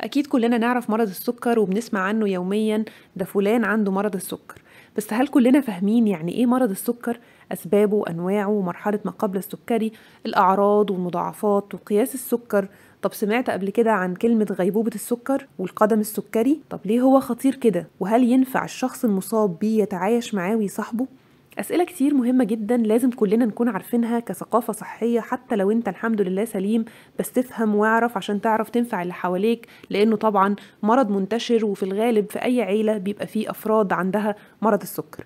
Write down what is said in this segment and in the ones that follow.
أكيد كلنا نعرف مرض السكر وبنسمع عنه يوميا ده فلان عنده مرض السكر بس هل كلنا فاهمين يعني إيه مرض السكر؟ أسبابه وأنواعه ومرحلة ما قبل السكري الأعراض والمضاعفات وقياس السكر طب سمعت قبل كده عن كلمة غيبوبة السكر والقدم السكري؟ طب ليه هو خطير كده؟ وهل ينفع الشخص المصاب بيه يتعايش معاه ويصاحبه؟ أسئلة كتير مهمة جدا لازم كلنا نكون عارفينها كثقافة صحية حتى لو أنت الحمد لله سليم بس تفهم واعرف عشان تعرف تنفع اللي حواليك لأنه طبعا مرض منتشر وفي الغالب في أي عيلة بيبقى فيه أفراد عندها مرض السكر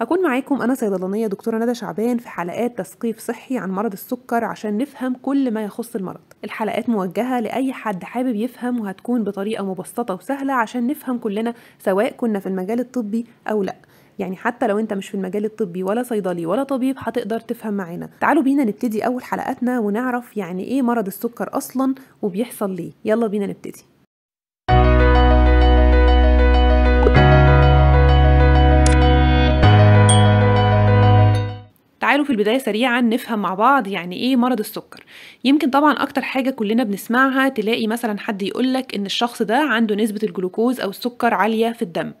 هكون معاكم أنا صيدلانية دكتورة ندى شعبان في حلقات تثقيف صحي عن مرض السكر عشان نفهم كل ما يخص المرض الحلقات موجهة لأي حد حابب يفهم وهتكون بطريقة مبسطة وسهلة عشان نفهم كلنا سواء كنا في المجال الطبي أو لأ يعني حتى لو انت مش في المجال الطبي ولا صيدلي ولا طبيب هتقدر تفهم معانا تعالوا بينا نبتدي اول حلقاتنا ونعرف يعني ايه مرض السكر اصلا وبيحصل ليه يلا بينا نبتدي تعالوا في البداية سريعا نفهم مع بعض يعني ايه مرض السكر يمكن طبعا اكتر حاجة كلنا بنسمعها تلاقي مثلا حد يقولك ان الشخص ده عنده نسبة الجلوكوز او السكر عالية في الدم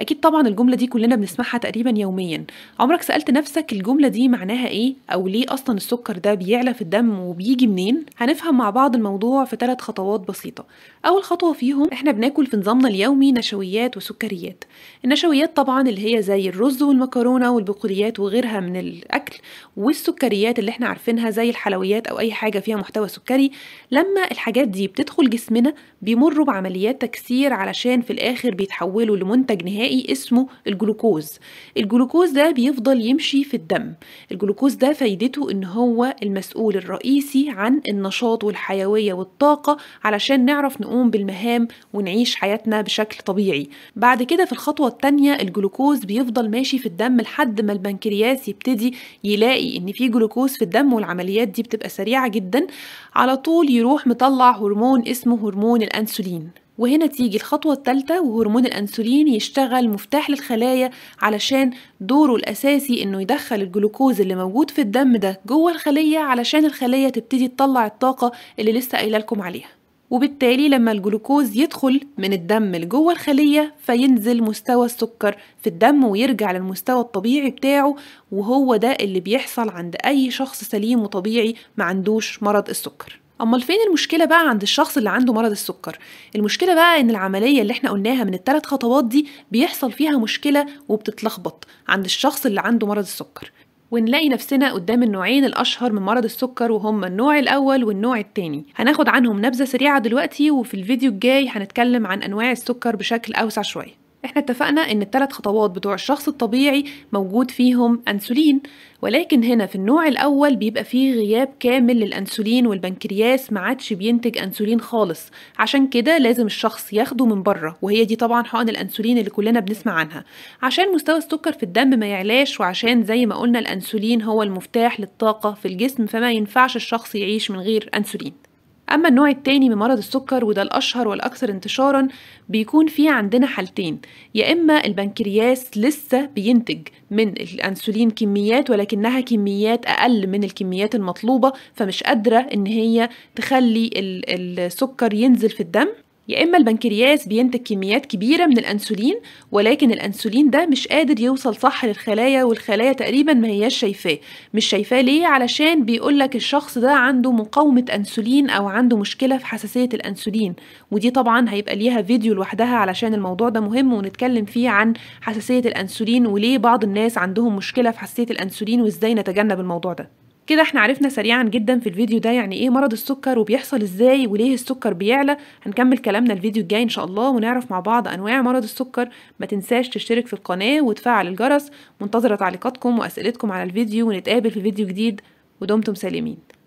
اكيد طبعا الجملة دي كلنا بنسمعها تقريبا يوميا عمرك سألت نفسك الجملة دي معناها ايه او ليه اصلا السكر ده بيعلى في الدم وبيجي منين هنفهم مع بعض الموضوع في ثلاث خطوات بسيطة اول خطوة فيهم احنا بناكل في نظامنا اليومي نشويات وسكريات النشويات طبعا اللي هي زي الرز والمكرونة والبقوليات وغيرها من الاكل والسكريات اللي احنا عارفينها زي الحلويات او اي حاجه فيها محتوى سكري لما الحاجات دي بتدخل جسمنا بيمروا بعمليات تكسير علشان في الاخر بيتحولوا لمنتج نهائي اسمه الجلوكوز الجلوكوز ده بيفضل يمشي في الدم الجلوكوز ده فايدته ان هو المسؤول الرئيسي عن النشاط والحيويه والطاقه علشان نعرف نقوم بالمهام ونعيش حياتنا بشكل طبيعي بعد كده في الخطوه الثانيه الجلوكوز بيفضل ماشي في الدم لحد ما البنكرياس يبتدي يلاقي ان في جلوكوز في الدم والعمليات دي بتبقى سريعه جدا على طول يروح مطلع هرمون اسمه هرمون الانسولين وهنا تيجي الخطوة الثالثة وهرمون الأنسولين يشتغل مفتاح للخلايا علشان دوره الأساسي إنه يدخل الجلوكوز اللي موجود في الدم ده جوه الخلية علشان الخلية تبتدي تطلع الطاقة اللي لسه قايلة لكم عليها وبالتالي لما الجلوكوز يدخل من الدم لجوه الخلية فينزل مستوى السكر في الدم ويرجع للمستوى الطبيعي بتاعه وهو ده اللي بيحصل عند أي شخص سليم وطبيعي ما عندوش مرض السكر امال فين المشكله بقى عند الشخص اللي عنده مرض السكر المشكله بقى ان العمليه اللي احنا قلناها من الثلاث خطوات دي بيحصل فيها مشكله وبتتلخبط عند الشخص اللي عنده مرض السكر ونلاقي نفسنا قدام النوعين الأشهر من مرض السكر وهما النوع الأول والنوع التاني هناخد عنهم نبذة سريعة دلوقتي وفي الفيديو الجاي هنتكلم عن أنواع السكر بشكل أوسع شوية احنا اتفقنا ان الثلاث خطوات بتوع الشخص الطبيعي موجود فيهم انسولين ولكن هنا في النوع الاول بيبقى فيه غياب كامل للانسولين والبنكرياس ما عادش بينتج انسولين خالص عشان كده لازم الشخص ياخده من بره وهي دي طبعا حقن الانسولين اللي كلنا بنسمع عنها عشان مستوى السكر في الدم ما يعلاش وعشان زي ما قلنا الانسولين هو المفتاح للطاقه في الجسم فما ينفعش الشخص يعيش من غير انسولين أما النوع التاني من مرض السكر وده الأشهر والأكثر انتشارا بيكون فيه عندنا حالتين يا إما البنكرياس لسه بينتج من الأنسولين كميات ولكنها كميات أقل من الكميات المطلوبة فمش قادرة إن هي تخلي السكر ينزل في الدم يا إما البنكرياس بينتج كميات كبيرة من الأنسولين ولكن الأنسولين ده مش قادر يوصل صح للخلايا والخلايا تقريبا ما هياش شايفاه مش شايفاه ليه علشان بيقولك الشخص ده عنده مقاومة أنسولين أو عنده مشكلة في حساسية الأنسولين ودي طبعا هيبقى ليها فيديو لوحدها علشان الموضوع ده مهم ونتكلم فيه عن حساسية الأنسولين وليه بعض الناس عندهم مشكلة في حساسية الأنسولين وإزاي نتجنب الموضوع ده كده احنا عرفنا سريعا جدا في الفيديو ده يعني ايه مرض السكر وبيحصل ازاي وليه السكر بيعلى هنكمل كلامنا الفيديو الجاي ان شاء الله ونعرف مع بعض انواع مرض السكر ما تنساش تشترك في القناه وتفعل الجرس منتظره تعليقاتكم واسئلتكم على الفيديو ونتقابل في فيديو جديد ودمتم سالمين